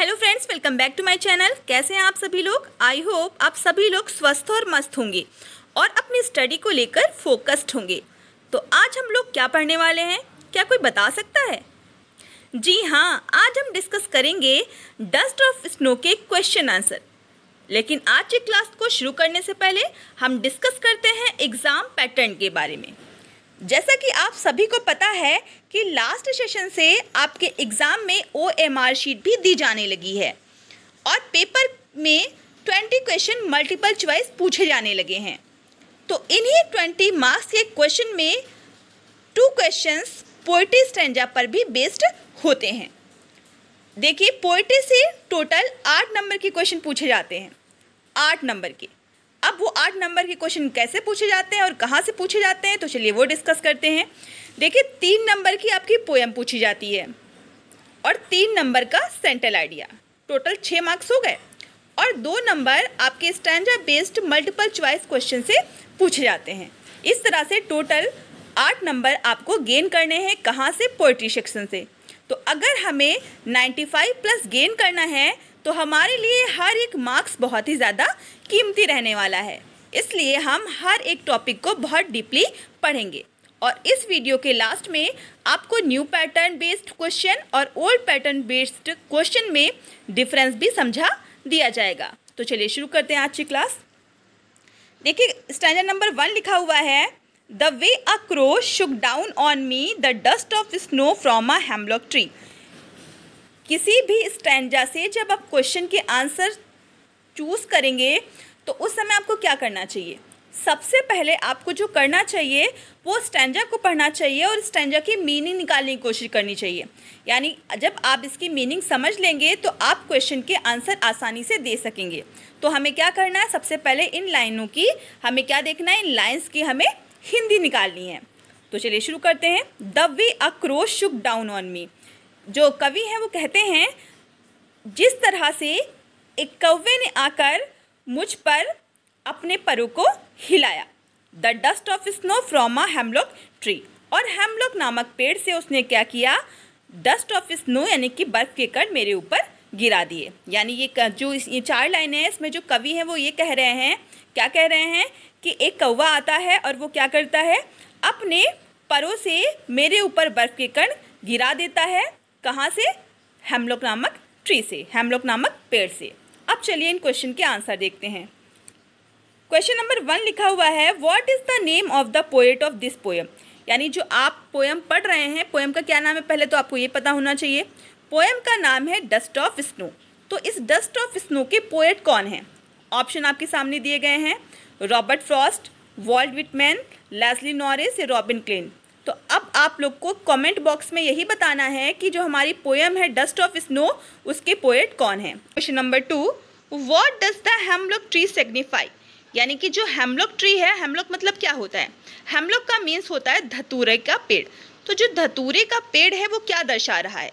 hello friends welcome back to my channel कैसे हैं आप सभी लोग आई होप आप सभी लोग स्वस्थ और मस्त होंगे और अपनी स्टडी को लेकर फोकस्ड होंगे तो आज हम लोग क्या पढ़ने वाले हैं क्या कोई बता सकता है जी हाँ आज हम डिस्कस करेंगे डस्ट ऑफ स्नो के क्वेश्चन आंसर लेकिन आज की क्लास को शुरू करने से पहले हम डिस्कस करते हैं एग्ज़ाम पैटर्न के बारे में जैसा कि आप सभी को पता है कि लास्ट सेशन से आपके एग्ज़ाम में ओ एम आर शीट भी दी जाने लगी है और पेपर में ट्वेंटी क्वेश्चन मल्टीपल चॉइस पूछे जाने लगे हैं तो इन्हीं ट्वेंटी मार्क्स के क्वेश्चन में टू क्वेश्चंस पोइट्री स्टेंजा पर भी बेस्ड होते हैं देखिए पोइट्री से टोटल आठ नंबर के क्वेश्चन पूछे जाते हैं आठ नंबर के अब वो आठ नंबर के क्वेश्चन कैसे पूछे जाते हैं और कहाँ से पूछे जाते हैं तो चलिए वो डिस्कस करते हैं देखिए तीन नंबर की आपकी पोएम पूछी जाती है और तीन नंबर का सेंट्रल आइडिया टोटल छः मार्क्स हो गए और दो नंबर आपके standard based multiple choice question से पूछे जाते हैं इस तरह से टोटल आठ नंबर आपको गेन करने हैं कहाँ से पोइट्री सेक्शन से तो अगर हमें फाइव प्लस गेन करना है तो हमारे लिए हर एक मार्क्स बहुत ही ज़्यादा कीमती रहने वाला है इसलिए हम हर एक टॉपिक को बहुत डीपली पढ़ेंगे और इस वीडियो के लास्ट में आपको न्यू पैटर्न बेस्ड क्वेश्चन और ओल्ड पैटर्न बेस्ड क्वेश्चन में डिफरेंस भी समझा दिया जाएगा तो चलिए शुरू करते हैं आज की क्लास देखिए स्टैंडर्ड नंबर वन लिखा हुआ है the way a crow shook down on me the dust of snow from a hemlock tree किसी भी स्टैंडा से जब आप क्वेश्चन के आंसर चूज़ करेंगे तो उस समय आपको क्या करना चाहिए सबसे पहले आपको जो करना चाहिए वो स्टैंडा को पढ़ना चाहिए और स्टैंडा की मीनिंग निकालने की कोशिश करनी चाहिए यानी जब आप इसकी मीनिंग समझ लेंगे तो आप क्वेश्चन के आंसर आसानी से दे सकेंगे तो हमें क्या करना है सबसे पहले इन लाइनों की हमें क्या देखना है इन लाइन्स की हमें हिंदी निकालनी है तो चलिए शुरू करते हैं the way a crow shook down on me जो कवि हैं वो कहते हैं जिस तरह से एक कौवे ने आकर मुझ पर अपने परों को हिलाया the dust of snow from a hemlock tree और हेमलॉक नामक पेड़ से उसने क्या किया डस्ट ऑफ स्नो यानी कि बर्फ के कण मेरे ऊपर गिरा दिए यानी ये जो इस ये चार लाइनें हैं इसमें जो कवि हैं वो ये कह रहे हैं क्या कह रहे हैं कि एक कौवा आता है और वो क्या करता है अपने परों से मेरे ऊपर बर्फ के कण गिरा देता है कहाँ से हेमलोक नामक ट्री से हेमलोक नामक पेड़ से अब चलिए इन क्वेश्चन के आंसर देखते हैं क्वेश्चन नंबर वन लिखा हुआ है what is the name of the poet of this poem यानी जो आप पोएम पढ़ रहे हैं पोएम का क्या नाम है पहले तो आपको ये पता होना चाहिए पोएम का नाम है डस्ट ऑफ स्नो तो इस डस्ट ऑफ स्नो के पोएट कौन हैं ऑप्शन आपके सामने दिए गए हैं Robert Frost Walt Whitman Leslie Norris या रॉबिन क्लिन तो अब आप लोग को कमेंट बॉक्स में यही बताना है कि जो हमारी पोएम है डस्ट ऑफ स्नो उसके पोएट कौन है question number two what does the hemlock tree signify यानी कि जो हेमलॉक ट्री है हेमलॉक मतलब क्या होता है हेमलॉक का मीन्स होता है धतूरे का पेड़ तो जो धतूरे का पेड़ है वो क्या दर्शा रहा है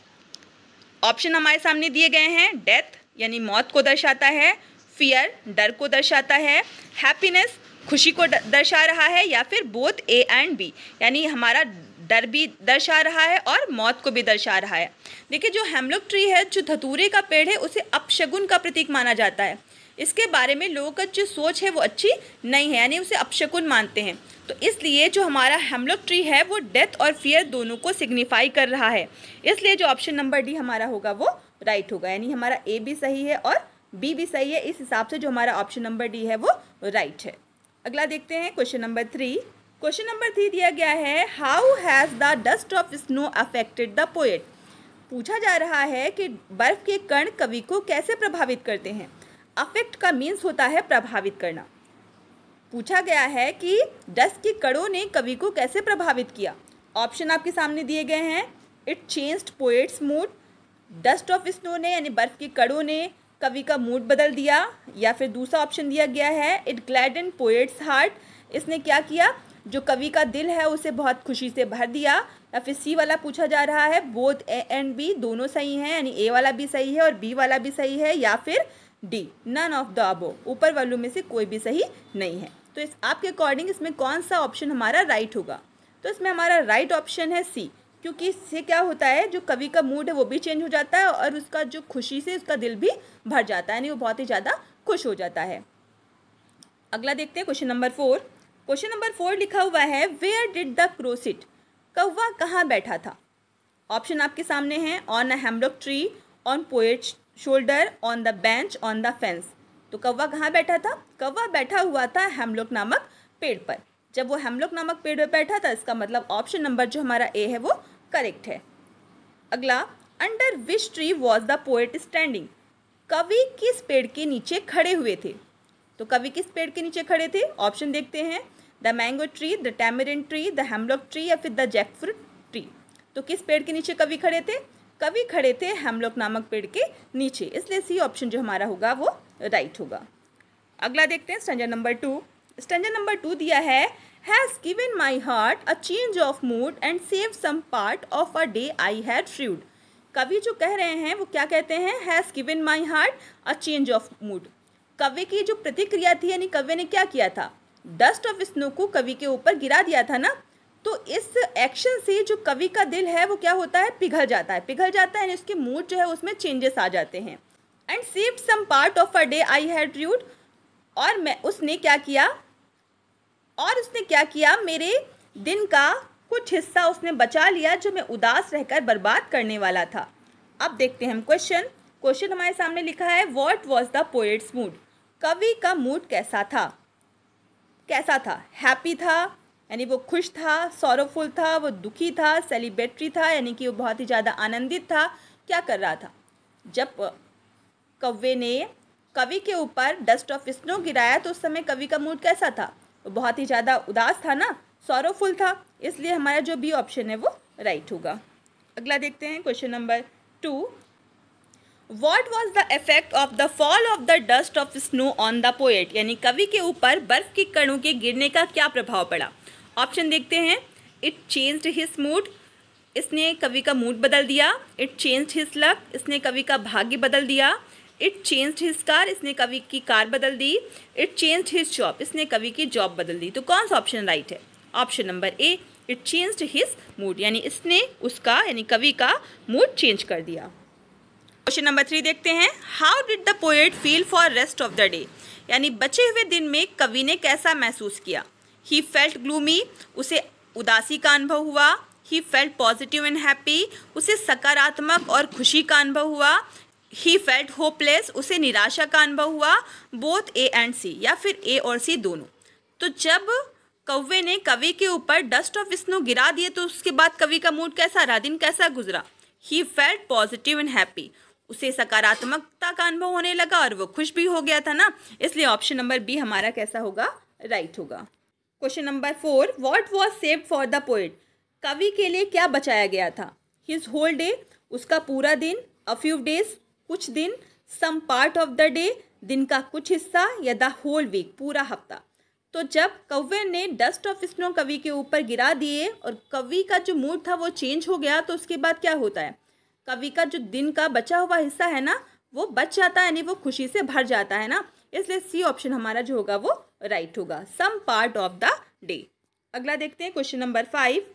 ऑप्शन हमारे सामने दिए गए हैं डेथ यानी मौत को दर्शाता है फियर डर को दर्शाता है हैप्पीनेस खुशी को दर्शा रहा है या फिर बोथ ए एंड बी यानी हमारा डर भी दर्शा रहा है और मौत को भी दर्शा रहा है देखिए जो हेमलॉक ट्री है जो धतूरे का पेड़ है उसे अपशगुन का प्रतीक माना जाता है इसके बारे में लोगों का जो सोच है वो अच्छी नहीं है यानी उसे अपशकुन मानते हैं तो इसलिए जो हमारा हेमलॉक ट्री है वो डेथ और फियर दोनों को सिग्निफाई कर रहा है इसलिए जो ऑप्शन नंबर डी हमारा होगा वो राइट होगा यानी हमारा ए भी सही है और बी भी सही है इस हिसाब से जो हमारा ऑप्शन नंबर डी है वो राइट है अगला देखते हैं question number three question number three दिया गया है how has the dust of snow affected the poet पूछा जा रहा है कि बर्फ़ के कण कवि को कैसे प्रभावित करते हैं अफेक्ट का मीन्स होता है प्रभावित करना पूछा गया है कि डस्ट के कड़ों ने कवि को कैसे प्रभावित किया ऑप्शन आपके सामने दिए गए हैं it changed poet's mood dust of snow ने यानी बर्फ़ के कड़ों ने कवि का मूड बदल दिया या फिर दूसरा ऑप्शन दिया गया है it glad in poet's heart इसने क्या किया जो कवि का दिल है उसे बहुत खुशी से भर दिया या फिर सी वाला पूछा जा रहा है बोथ ए एंड बी दोनों सही हैं यानी ए वाला भी सही है और बी वाला भी सही है या फिर D none of the above ऊपर वालों में से कोई भी सही नहीं है तो इस आपके अकॉर्डिंग इसमें कौन सा ऑप्शन हमारा राइट होगा तो इसमें हमारा राइट ऑप्शन है सी क्योंकि इससे क्या होता है जो कवि का मूड है वो भी चेंज हो जाता है और उसका जो खुशी से उसका दिल भी भर जाता है यानी वो बहुत ही ज़्यादा खुश हो जाता है अगला देखते हैं question number four question number four लिखा हुआ है वेयर डिड द क्रोसिट कौवा कहाँ बैठा था ऑप्शन आपके सामने हैं on a hemlock tree on poet shoulder on the bench on the fence तो कौवा कहाँ बैठा था कौवा बैठा हुआ था हेमलॉक नामक पेड़ पर जब वो हेमलॉक नामक पेड़ पर बैठा था इसका मतलब ऑप्शन नंबर जो हमारा ए है वो करेक्ट है अगला under which tree was the poet standing कवि किस पेड़ के नीचे खड़े हुए थे तो कवि किस पेड़ के नीचे खड़े थे ऑप्शन देखते हैं the mango tree the tamarind tree the hemlock tree या फिर द जैकफ्रूट ट्री तो किस पेड़ के नीचे कवि खड़े थे कवि खड़े थे हेमलॉक नामक पेड़ के नीचे इसलिए सी ऑप्शन जो हमारा होगा वो राइट होगा अगला देखते हैं standard number two standard number two दिया है has given my heart a change of mood and save some part of a day I had rued कवि जो कह रहे हैं वो क्या कहते हैं has given my heart a change of mood कवि की जो प्रतिक्रिया थी यानी कवि ने क्या किया था डस्ट ऑफ स्नो को कवि के ऊपर गिरा दिया था ना तो इस एक्शन से जो कवि का दिल है वो क्या होता है पिघल जाता है पिघल जाता है यानी उसके मूड जो है उसमें चेंजेस आ जाते हैं and save some part of a day I had rued और मैं उसने क्या किया और उसने क्या किया मेरे दिन का कुछ हिस्सा उसने बचा लिया जो मैं उदास रहकर बर्बाद करने वाला था अब देखते हैं हम क्वेश्चन क्वेश्चन हमारे सामने लिखा है what was the poet's mood कवि का मूड कैसा था कैसा था हैप्पी था यानी वो खुश था सॉरोफुल था वो दुखी था सेलिब्रेटरी था यानी कि वो बहुत ही ज़्यादा आनंदित था क्या कर रहा था जब कव्वे ने कवि के ऊपर डस्ट ऑफ स्नो गिराया तो उस समय कवि का मूड कैसा था बहुत ही ज़्यादा उदास था ना सॉरोफुल था इसलिए हमारा जो बी ऑप्शन है वो राइट होगा अगला देखते हैं question number two what was the effect of the fall of the dust of snow on the poet यानी कवि के ऊपर बर्फ के कणों के गिरने का क्या प्रभाव पड़ा ऑप्शन देखते हैं इट चेंज हिज मूड इसने कवि का मूड बदल दिया इट चेंज हिज लक इसने कवि का भाग्य बदल दिया इट चेंज हिज कार इसने कवि की कार बदल दी इट चेंज हिज जॉब इसने कवि की जॉब बदल दी तो कौन सा ऑप्शन राइट है option number A it change his mood यानी इसने उसका यानी कवि का मूड चेंज कर दिया क्वेश्चन नंबर थ्री देखते हैं how did the poet feel for rest of the day यानी बचे हुए दिन में कवि ने कैसा महसूस किया ही फेल्ट ग्लूमी उसे उदासी का अनुभव हुआ he felt positive and happy उसे सकारात्मक और खुशी का अनुभव हुआ ही फेल्ट होपलेस उसे निराशा का अनुभव हुआ बोथ ए एंड सी या फिर ए और सी दोनों तो जब कौवे ने कवि के ऊपर डस्ट ऑफ स्नो गिरा दिए तो उसके बाद कवि का मूड कैसा रहा दिन कैसा गुजरा he felt positive and happy उसे सकारात्मकता का अनुभव होने लगा और वो खुश भी हो गया था ना इसलिए ऑप्शन नंबर बी हमारा कैसा होगा राइट होगा question number four what was save for the poet कवि के लिए क्या बचाया गया था हिज होल डे उसका पूरा दिन अ फ्यू डेज कुछ दिन some part of the day दिन का कुछ हिस्सा या द होल वीक पूरा हफ्ता तो जब कौवे ने डस्ट ऑफ स्नो कवि के ऊपर गिरा दिए और कवि का जो मूड था वो चेंज हो गया तो उसके बाद क्या होता है कवि का जो दिन का बचा हुआ हिस्सा है ना वो बच जाता है यानी वो खुशी से भर जाता है ना इसलिए सी ऑप्शन हमारा जो होगा वो राइट होगा some part of the day अगला देखते हैं question number five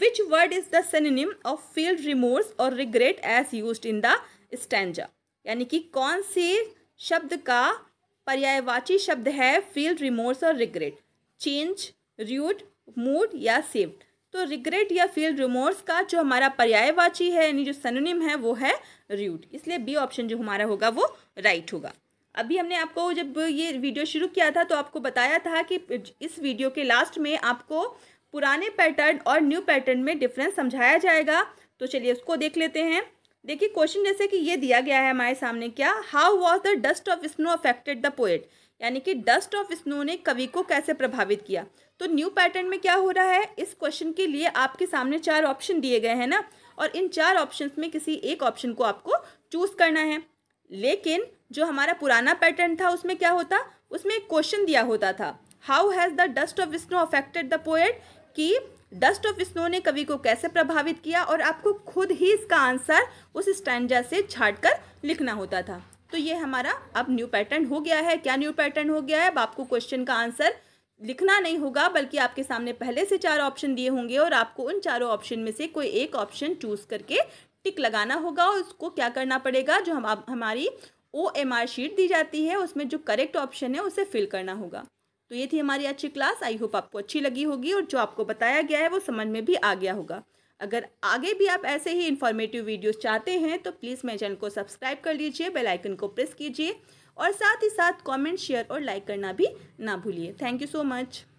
which word is the synonym of field remorse और regret as use in the stanza यानी कि कौन से शब्द का पर्यायवाची शब्द है फील रिमोर्स और रिग्रेट चेंज र्यूट मूड या सेव्ड तो रिग्रेट या फील रिमोर्स का जो हमारा पर्यायवाची है यानी जो सनोनिम है वो है र्यूट इसलिए बी ऑप्शन जो हमारा होगा वो राइट होगा अभी हमने आपको जब ये वीडियो शुरू किया था तो आपको बताया था कि इस वीडियो के लास्ट में आपको पुराने पैटर्न और न्यू पैटर्न में डिफरेंस समझाया जाएगा तो चलिए उसको देख लेते हैं देखिए क्वेश्चन जैसे कि ये दिया गया है हमारे सामने क्या how was the dust of snow affected the poet यानी कि डस्ट ऑफ स्नो ने कवि को कैसे प्रभावित किया तो न्यू पैटर्न में क्या हो रहा है इस क्वेश्चन के लिए आपके सामने चार ऑप्शन दिए गए हैं ना और इन चार ऑप्शन में किसी एक ऑप्शन को आपको चूज करना है लेकिन जो हमारा पुराना पैटर्न था उसमें क्या होता उसमें एक क्वेश्चन दिया होता था how has the dust of snow affected the poet कि डस्ट ऑफ स्नो ने कवि को कैसे प्रभावित किया और आपको खुद ही इसका आंसर उस स्टैंडा से छाट कर लिखना होता था तो ये हमारा अब न्यू पैटर्न हो गया है क्या न्यू पैटर्न हो गया है अब आपको क्वेश्चन का आंसर लिखना नहीं होगा बल्कि आपके सामने पहले से चार ऑप्शन दिए होंगे और आपको उन चारों ऑप्शन में से कोई एक ऑप्शन चूज करके टिक लगाना होगा और उसको क्या करना पड़ेगा जो हम हमारी ओ एम आर शीट दी जाती है उसमें जो करेक्ट ऑप्शन है उसे फिल करना होगा तो ये थी हमारी अच्छी क्लास आई होप आपको अच्छी लगी होगी और जो आपको बताया गया है वो समझ में भी आ गया होगा अगर आगे भी आप ऐसे ही इन्फॉर्मेटिव वीडियोस चाहते हैं तो प्लीज़ मेरे चैनल को सब्सक्राइब कर लीजिए बेल आइकन को प्रेस कीजिए और साथ ही साथ कमेंट शेयर और लाइक करना भी ना भूलिए थैंक यू सो मच